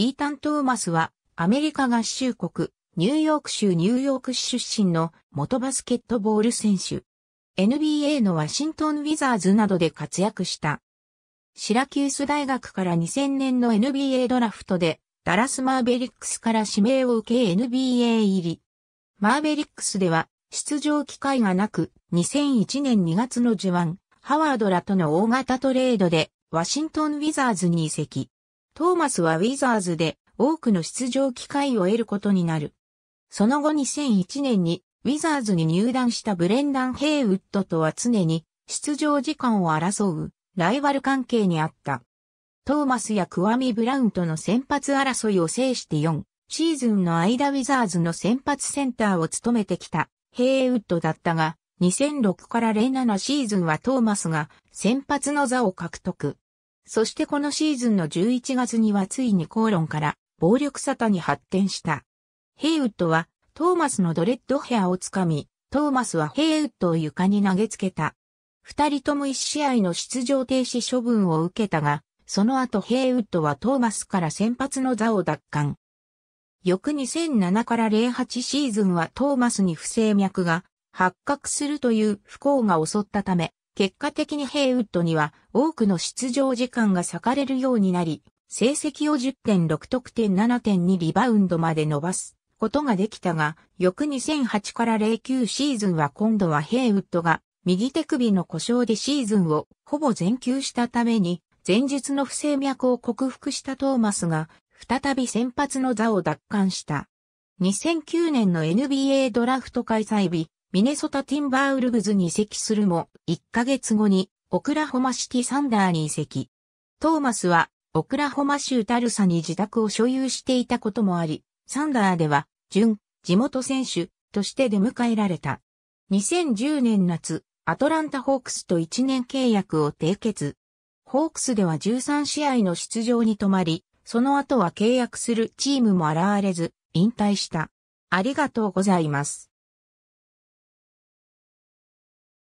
イータン・トーマスは、アメリカ合衆国、ニューヨーク州ニューヨーク市出身の元バスケットボール選手。NBA のワシントン・ウィザーズなどで活躍した。シラキュース大学から2000年の NBA ドラフトで、ダラス・マーベリックスから指名を受け NBA 入り。マーベリックスでは、出場機会がなく、2001年2月のジュワン、ハワードらとの大型トレードで、ワシントン・ウィザーズに移籍。トーマスはウィザーズで多くの出場機会を得ることになる。その後2001年にウィザーズに入団したブレンダン・ヘイウッドとは常に出場時間を争うライバル関係にあった。トーマスやクワミ・ブラウンとの先発争いを制して4シーズンの間ウィザーズの先発センターを務めてきたヘイウッドだったが2006から07シーズンはトーマスが先発の座を獲得。そしてこのシーズンの11月にはついに口論から暴力沙汰に発展した。ヘイウッドはトーマスのドレッドヘアをつかみ、トーマスはヘイウッドを床に投げつけた。二人とも一試合の出場停止処分を受けたが、その後ヘイウッドはトーマスから先発の座を奪還。翌2007から08シーズンはトーマスに不正脈が発覚するという不幸が襲ったため、結果的にヘイウッドには多くの出場時間が割かれるようになり、成績を10.6得点7.2リバウンドまで伸ばすことができたが、翌2008から09シーズンは今度はヘイウッドが右手首の故障でシーズンをほぼ全休したために、前日の不正脈を克服したトーマスが、再び先発の座を奪還した。2009年の NBA ドラフト開催日、ミネソタ・ティンバーウルブズに移籍するも、1ヶ月後に、オクラホマシティ・サンダーに移籍。トーマスは、オクラホマ州タルサに自宅を所有していたこともあり、サンダーでは、準、地元選手、として出迎えられた。2010年夏、アトランタ・ホークスと1年契約を締結。ホークスでは13試合の出場に止まり、その後は契約するチームも現れず、引退した。ありがとうございます。